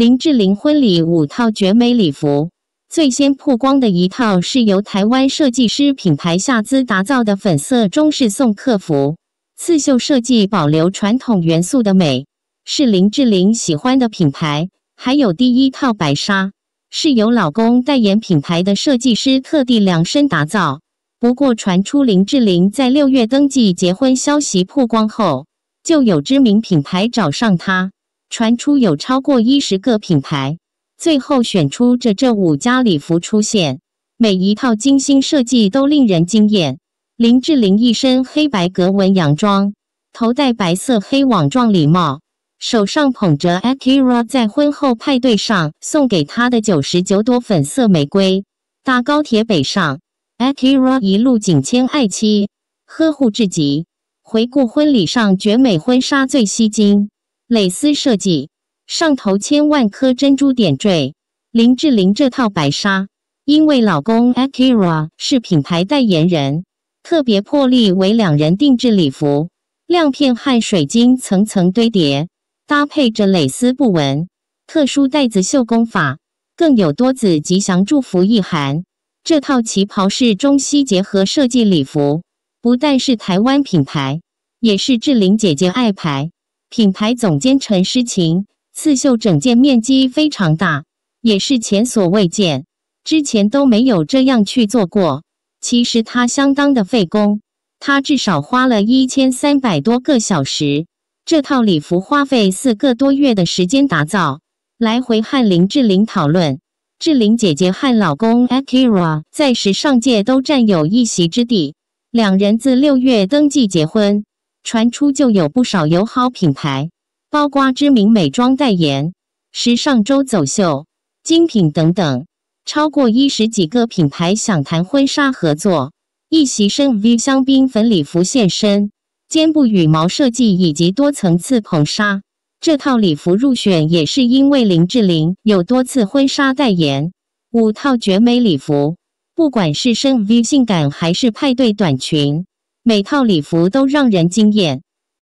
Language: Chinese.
林志玲婚礼五套绝美礼服，最先曝光的一套是由台湾设计师品牌夏姿打造的粉色中式宋客服，刺绣设计保留传统元素的美，是林志玲喜欢的品牌。还有第一套白纱，是由老公代言品牌的设计师特地量身打造。不过传出林志玲在六月登记结婚消息曝光后，就有知名品牌找上她。传出有超过一十个品牌，最后选出这这五家礼服出现，每一套精心设计都令人惊艳。林志玲一身黑白格纹洋装，头戴白色黑网状礼帽，手上捧着 a k i r a 在婚后派对上送给她的九十九朵粉色玫瑰。搭高铁北上 a k i r a 一路紧牵爱妻，呵护至极。回顾婚礼上绝美婚纱最吸睛。蕾丝设计，上头千万颗珍珠点缀。林志玲这套白纱，因为老公 Akira 是品牌代言人，特别破例为两人定制礼服。亮片和水晶层层堆叠，搭配着蕾丝布纹，特殊带子绣工法，更有多子吉祥祝福意涵。这套旗袍是中西结合设计礼服，不但是台湾品牌，也是志玲姐姐爱牌。品牌总监陈诗晴，刺绣整件面积非常大，也是前所未见，之前都没有这样去做过。其实他相当的费工，他至少花了一千三百多个小时。这套礼服花费四个多月的时间打造，来回和林志玲讨论。志玲姐姐和老公 Akira 在时尚界都占有一席之地，两人自六月登记结婚。传出就有不少友好品牌，包括知名美妆代言，时尚周走秀精品等等，超过一十几个品牌想谈婚纱合作。一袭深 V 香槟粉礼服现身，肩部羽毛设计以及多层次捧纱，这套礼服入选也是因为林志玲有多次婚纱代言。五套绝美礼服，不管是深 V 性感还是派对短裙。每套礼服都让人惊艳。